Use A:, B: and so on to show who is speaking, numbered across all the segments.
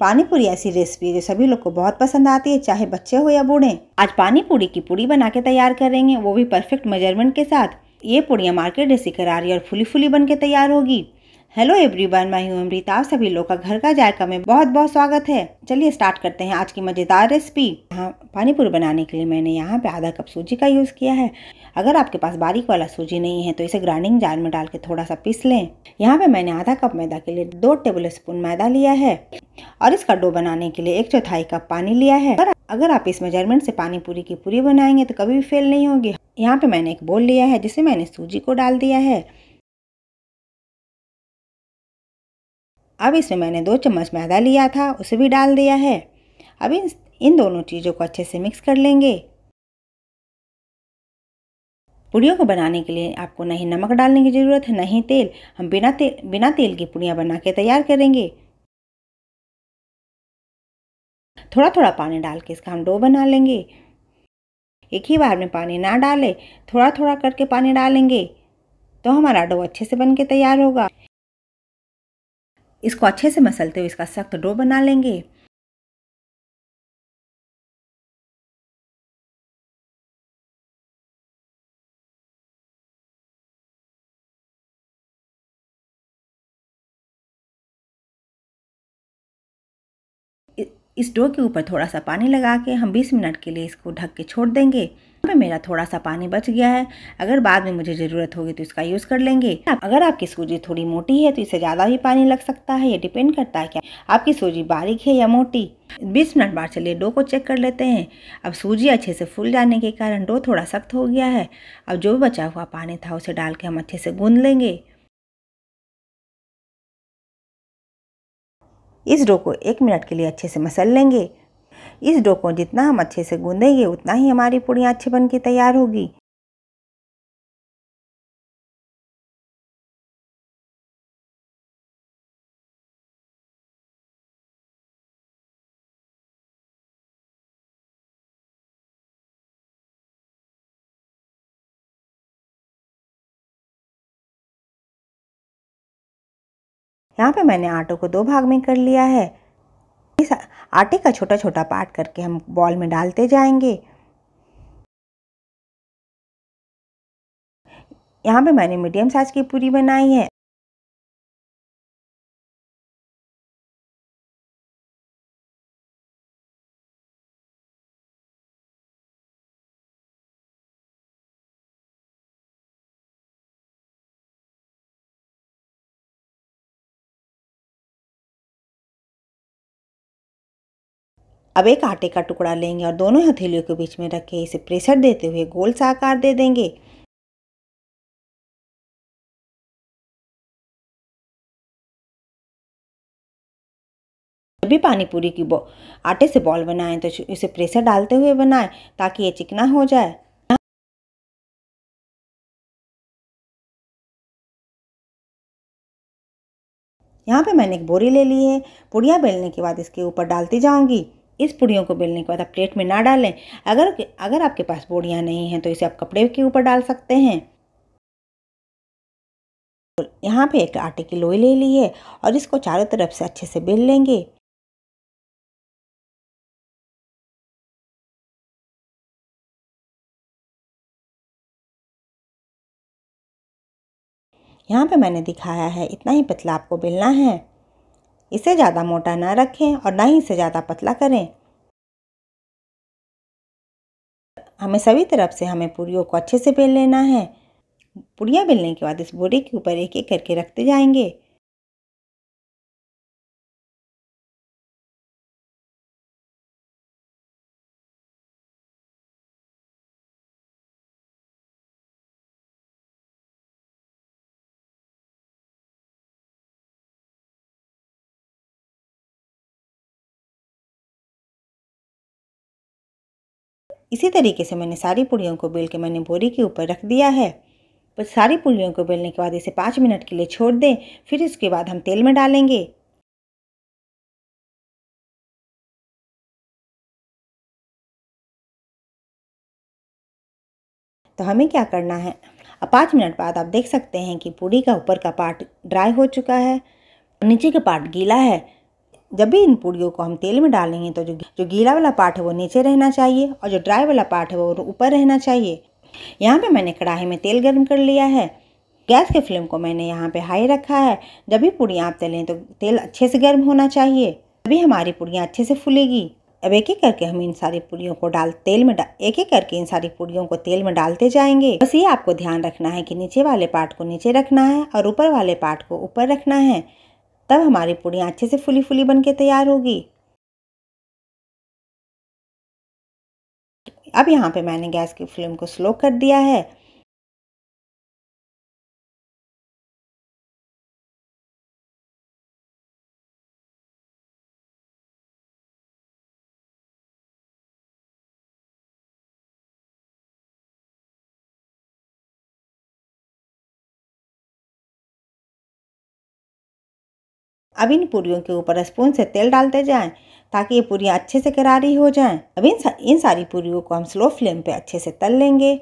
A: पानीपुरी ऐसी रेसिपी है जो सभी लोग को बहुत पसंद आती है चाहे बच्चे हो या बूढ़े आज पानीपुरी की पूरी बना के तैयार करेंगे वो भी परफेक्ट मेजरमेंट के साथ ये पूड़ियाँ मार्केट जैसी करा रही और फुली फुली बन के तैयार होगी हेलो एवरीवन मैं हूँ अमृता सभी लोग का घर का जायका में बहुत बहुत स्वागत है चलिए स्टार्ट करते हैं आज की मज़ेदार रेसिपी हाँ पानीपुरी बनाने के लिए मैंने यहाँ पे आधा कप सूजी का यूज़ किया है अगर आपके पास बारीक वाला सूजी नहीं है तो इसे ग्राइंडिंग जार में डाल के थोड़ा सा पीस लें यहाँ पे मैंने आधा कप मैदा के लिए दो टेबल स्पून मैदा लिया है और इसका डो बनाने के लिए एक चौथाई कप पानी लिया है पर अगर आप इस मेजरमेंट से पानी पूरी की पूरी बनाएंगे तो कभी भी फेल नहीं होगी यहाँ पे मैंने एक बोल लिया है जिसे मैंने सूजी को डाल दिया है अब इसमें मैंने दो चम्मच मैदा लिया था उसे भी डाल दिया है अब इन इन दोनों चीज़ों को अच्छे से मिक्स कर लेंगे पूड़ियों को बनाने के लिए आपको नहीं नमक डालने की ज़रूरत है नहीं तेल हम बिना तेल बिना तेल की पूड़ियाँ बना के तैयार करेंगे थोड़ा थोड़ा पानी डाल के इसका हम डो बना लेंगे एक ही बार में पानी ना डालें थोड़ा थोड़ा करके पानी डालेंगे तो हमारा डो अच्छे
B: से बन के तैयार होगा इसको अच्छे से मसलते हुए इसका सख्त डो बना लेंगे इस डो के ऊपर थोड़ा सा पानी लगा के हम 20 मिनट के लिए इसको ढक के छोड़ देंगे
A: पे मेरा थोड़ा सा पानी बच गया है अगर बाद में मुझे ज़रूरत होगी तो इसका यूज़ कर लेंगे अगर आपकी सूजी थोड़ी मोटी है तो इसे ज़्यादा भी पानी लग सकता है ये डिपेंड करता है क्या आपकी सूजी बारीक है या मोटी 20 मिनट बाद चलिए डो को चेक कर लेते हैं अब सूजी अच्छे से फूल जाने के कारण डो थोड़ा सख्त हो गया है अब जो भी बचा हुआ पानी था उसे डाल के हम अच्छे से गूंद लेंगे इस डो को एक मिनट के लिए अच्छे से मसल लेंगे इस डो को जितना हम अच्छे से गूंदेंगे उतना ही हमारी पूड़ियाँ
B: अच्छी बन के तैयार होगी यहाँ पे मैंने आटो को दो भाग में कर लिया है
A: इस आटे का छोटा छोटा पार्ट करके हम बॉल में डालते जाएंगे
B: यहाँ पे मैंने मीडियम साइज़ की पूरी बनाई है अब एक आटे का टुकड़ा लेंगे और दोनों हथेलियों के बीच में रखे इसे प्रेशर देते हुए गोल सा आकार दे देंगे जब भी पानी पूरी की आटे से बॉल बनाएं तो इसे प्रेशर डालते हुए बनाएं ताकि ये चिकना हो जाए यहाँ पे मैंने एक बोरी ले ली है पुड़िया बेलने के बाद
A: इसके ऊपर डालती जाऊंगी इस पुड़ियों को बेलने के बाद आप प्लेट में ना डालें अगर अगर आपके पास बोड़ियाँ नहीं हैं तो इसे आप कपड़े के ऊपर डाल सकते हैं
B: यहाँ पे एक आटे की लोई ले ली है और इसको चारों तरफ से अच्छे से बेल लेंगे
A: यहाँ पे मैंने दिखाया है इतना ही पतला आपको बेलना है इसे ज़्यादा मोटा ना रखें और ना ही इसे ज़्यादा पतला करें हमें सभी तरफ से हमें पूरियों को अच्छे से बेल लेना है पूड़ियाँ बेलने के बाद इस बोरे के ऊपर
B: एक एक करके रखते जाएंगे इसी तरीके से मैंने
A: सारी पूड़ियों को बेल के मैंने बोरी के ऊपर रख दिया है बस सारी पूड़ियों को बेलने के बाद इसे पाँच
B: मिनट के लिए छोड़ दें फिर इसके बाद हम तेल में डालेंगे तो हमें क्या करना है अब पाँच मिनट बाद आप देख सकते हैं कि पूड़ी का
A: ऊपर का पार्ट ड्राई हो चुका है नीचे का पार्ट गीला है जब भी इन पूड़ियों को हम तेल में डालेंगे तो जो जो गीला वाला पार्ट है वो नीचे रहना चाहिए और जो ड्राई वाला पार्ट है वो ऊपर रहना चाहिए यहाँ पे मैंने कढ़ाई में तेल गर्म कर लिया है गैस के फ्लेम को मैंने यहाँ पे हाई रखा है जब भी पूड़ियाँ आप तलें तो तेल अच्छे से गर्म होना चाहिए तभी हमारी पूड़ियाँ अच्छे से फूलेगी अब एक एक करके हम इन सारी पूड़ियों को डाल तेल में एक एक करके इन सारी पूड़ियों को तेल में डालते जाएंगे बस ये आपको ध्यान रखना है कि नीचे वाले पार्ट को नीचे रखना है और ऊपर वाले पार्ट को ऊपर रखना है तब हमारी पूड़ी अच्छे से फुली फुली बन के तैयार होगी
B: अब यहाँ पे मैंने गैस की फ्लेम को स्लो कर दिया है अब इन पूरियों के ऊपर स्पून से तेल डालते
A: जाएं ताकि ये पूरियाँ अच्छे से करारी हो जाएं अब इन सा, इन सारी पूरियों को हम स्लो फ्लेम पे अच्छे
B: से तल लेंगे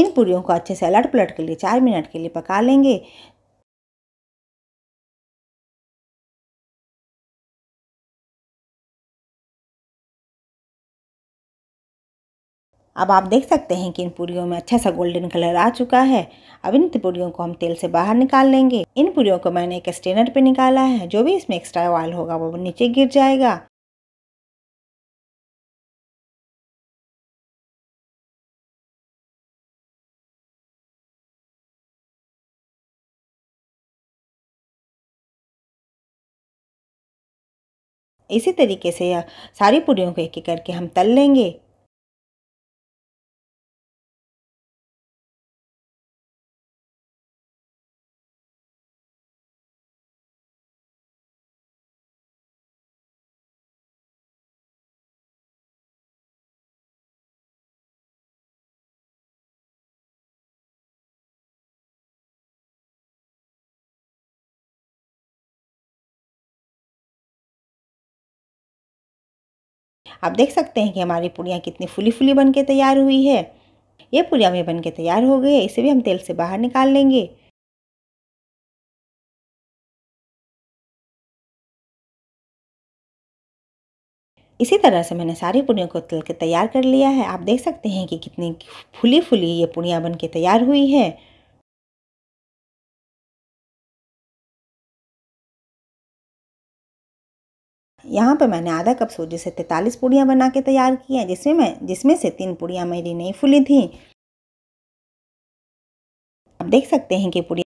B: इन पूरियों को अच्छे से अलट पलट के लिए चार मिनट के लिए पका लेंगे अब आप देख
A: सकते हैं कि इन पूरियों में अच्छा सा गोल्डन कलर आ चुका है अब इन पूरियों को हम तेल से बाहर निकाल लेंगे इन पूरियों को मैंने एक स्टेनर पे निकाला है जो भी इसमें एक्स्ट्रा ऑयल होगा वो नीचे गिर जाएगा
B: इसी तरीके से सारी पूरियों को एक एक करके हम तल लेंगे आप देख सकते हैं कि हमारी पूड़ियाँ कितनी फुली फुली बन के तैयार हुई है ये पूड़िया भी बन के तैयार हो गई है इसे भी हम तेल से बाहर निकाल लेंगे इसी तरह से मैंने सारी पुड़ियों को तल के तैयार कर लिया है आप देख सकते हैं कि कितनी फुली फुली ये पुड़ियाँ बन के तैयार हुई है यहाँ
A: पर मैंने आधा कप सूजी से तैंतालीस पूड़ियाँ बना के तैयार की हैं जिसमें मैं जिसमें से तीन पूड़ियाँ मेरी नहीं फूली थी आप देख सकते हैं कि पूड़ी